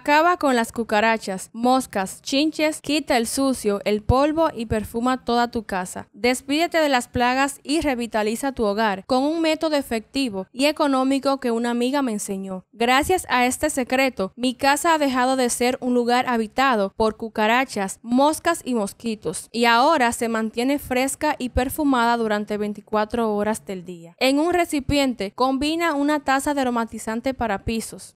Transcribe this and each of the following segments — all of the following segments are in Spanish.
Acaba con las cucarachas, moscas, chinches, quita el sucio, el polvo y perfuma toda tu casa. Despídete de las plagas y revitaliza tu hogar con un método efectivo y económico que una amiga me enseñó. Gracias a este secreto, mi casa ha dejado de ser un lugar habitado por cucarachas, moscas y mosquitos y ahora se mantiene fresca y perfumada durante 24 horas del día. En un recipiente combina una taza de aromatizante para pisos,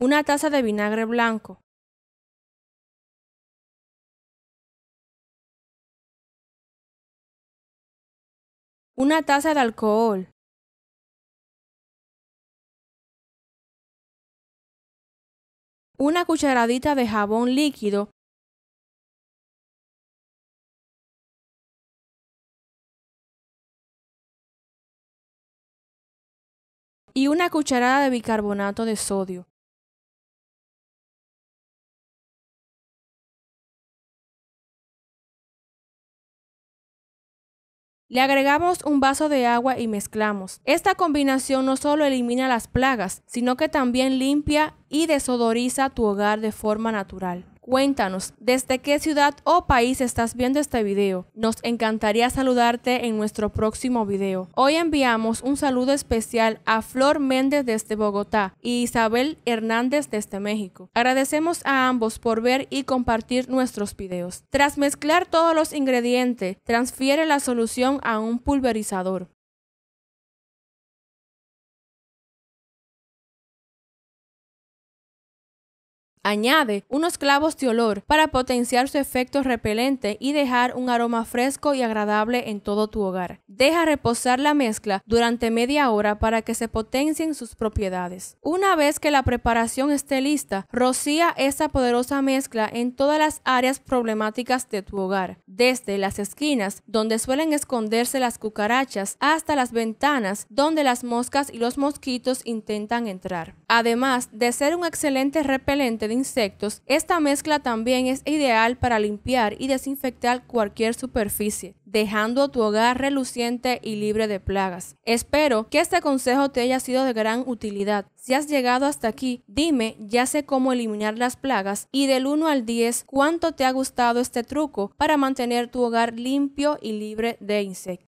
una taza de vinagre blanco, una taza de alcohol, una cucharadita de jabón líquido y una cucharada de bicarbonato de sodio. Le agregamos un vaso de agua y mezclamos. Esta combinación no solo elimina las plagas, sino que también limpia y desodoriza tu hogar de forma natural. Cuéntanos, ¿desde qué ciudad o país estás viendo este video? Nos encantaría saludarte en nuestro próximo video. Hoy enviamos un saludo especial a Flor Méndez desde Bogotá y Isabel Hernández desde México. Agradecemos a ambos por ver y compartir nuestros videos. Tras mezclar todos los ingredientes, transfiere la solución a un pulverizador. Añade unos clavos de olor para potenciar su efecto repelente y dejar un aroma fresco y agradable en todo tu hogar. Deja reposar la mezcla durante media hora para que se potencien sus propiedades. Una vez que la preparación esté lista, rocía esa poderosa mezcla en todas las áreas problemáticas de tu hogar, desde las esquinas donde suelen esconderse las cucarachas hasta las ventanas donde las moscas y los mosquitos intentan entrar. Además de ser un excelente repelente de insectos, esta mezcla también es ideal para limpiar y desinfectar cualquier superficie, dejando tu hogar reluciente y libre de plagas. Espero que este consejo te haya sido de gran utilidad. Si has llegado hasta aquí, dime, ya sé cómo eliminar las plagas y del 1 al 10, cuánto te ha gustado este truco para mantener tu hogar limpio y libre de insectos.